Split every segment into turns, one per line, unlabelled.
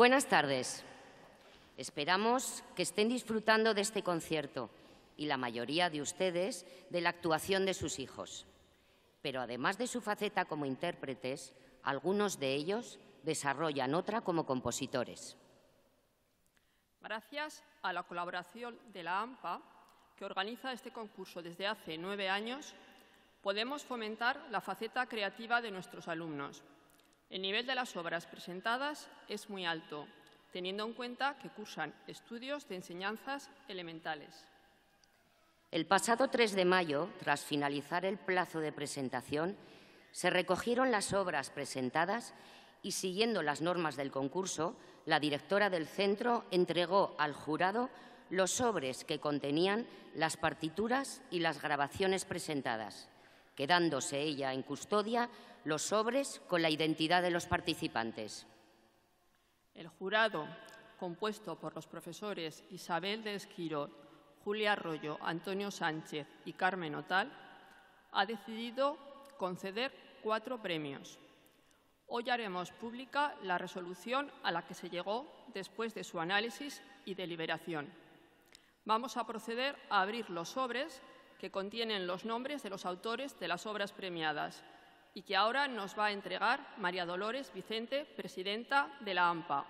Buenas tardes. Esperamos que estén disfrutando de este concierto y la mayoría de ustedes de la actuación de sus hijos. Pero además de su faceta como intérpretes, algunos de ellos desarrollan otra como compositores.
Gracias a la colaboración de la AMPA, que organiza este concurso desde hace nueve años, podemos fomentar la faceta creativa de nuestros alumnos el nivel de las obras presentadas es muy alto, teniendo en cuenta que cursan estudios de enseñanzas elementales.
El pasado 3 de mayo, tras finalizar el plazo de presentación, se recogieron las obras presentadas y, siguiendo las normas del concurso, la directora del centro entregó al jurado los sobres que contenían las partituras y las grabaciones presentadas quedándose ella en custodia los sobres con la identidad de los participantes.
El jurado, compuesto por los profesores Isabel de Esquiro, Julia Arroyo, Antonio Sánchez y Carmen Otal, ha decidido conceder cuatro premios. Hoy haremos pública la resolución a la que se llegó después de su análisis y deliberación. Vamos a proceder a abrir los sobres que contienen los nombres de los autores de las obras premiadas y que ahora nos va a entregar María Dolores Vicente, presidenta de la AMPA.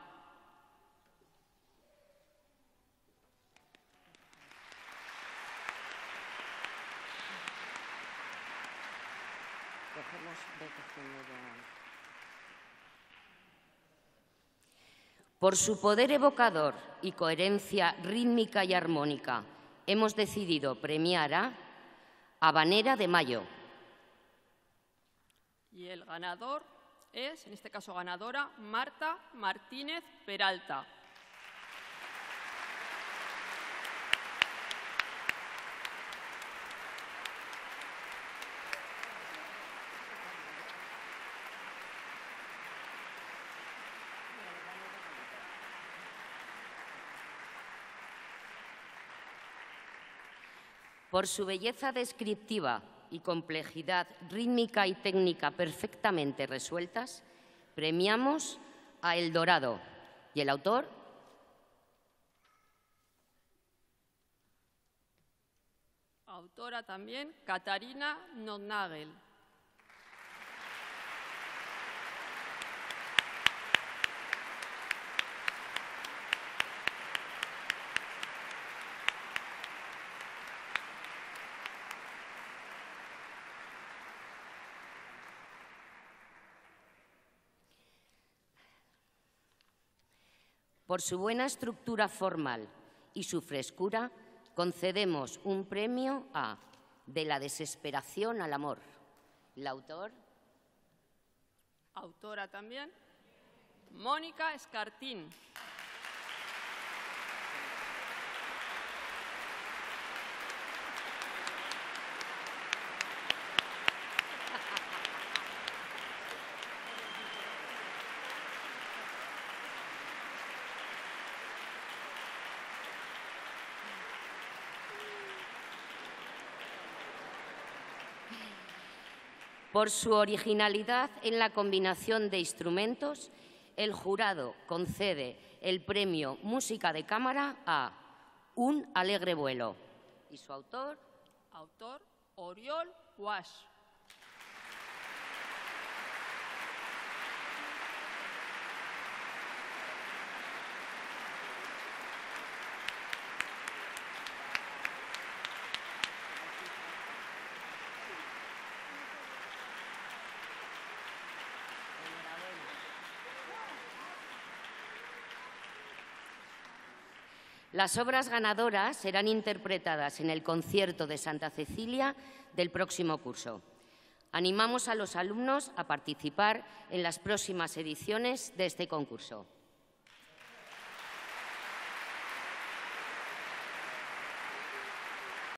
Por su poder evocador y coherencia rítmica y armónica, hemos decidido premiar a Habanera de Mayo.
Y el ganador es, en este caso ganadora, Marta Martínez Peralta.
Por su belleza descriptiva y complejidad rítmica y técnica perfectamente resueltas, premiamos a El Dorado. ¿Y el autor?
Autora también, Catarina Nonnagel.
Por su buena estructura formal y su frescura, concedemos un premio a De la desesperación al amor. La
Autora también. Mónica Escartín.
Por su originalidad en la combinación de instrumentos, el jurado concede el premio Música de Cámara a Un alegre vuelo. Y su autor,
Oriol Wash.
Las obras ganadoras serán interpretadas en el concierto de Santa Cecilia del próximo curso. Animamos a los alumnos a participar en las próximas ediciones de este concurso.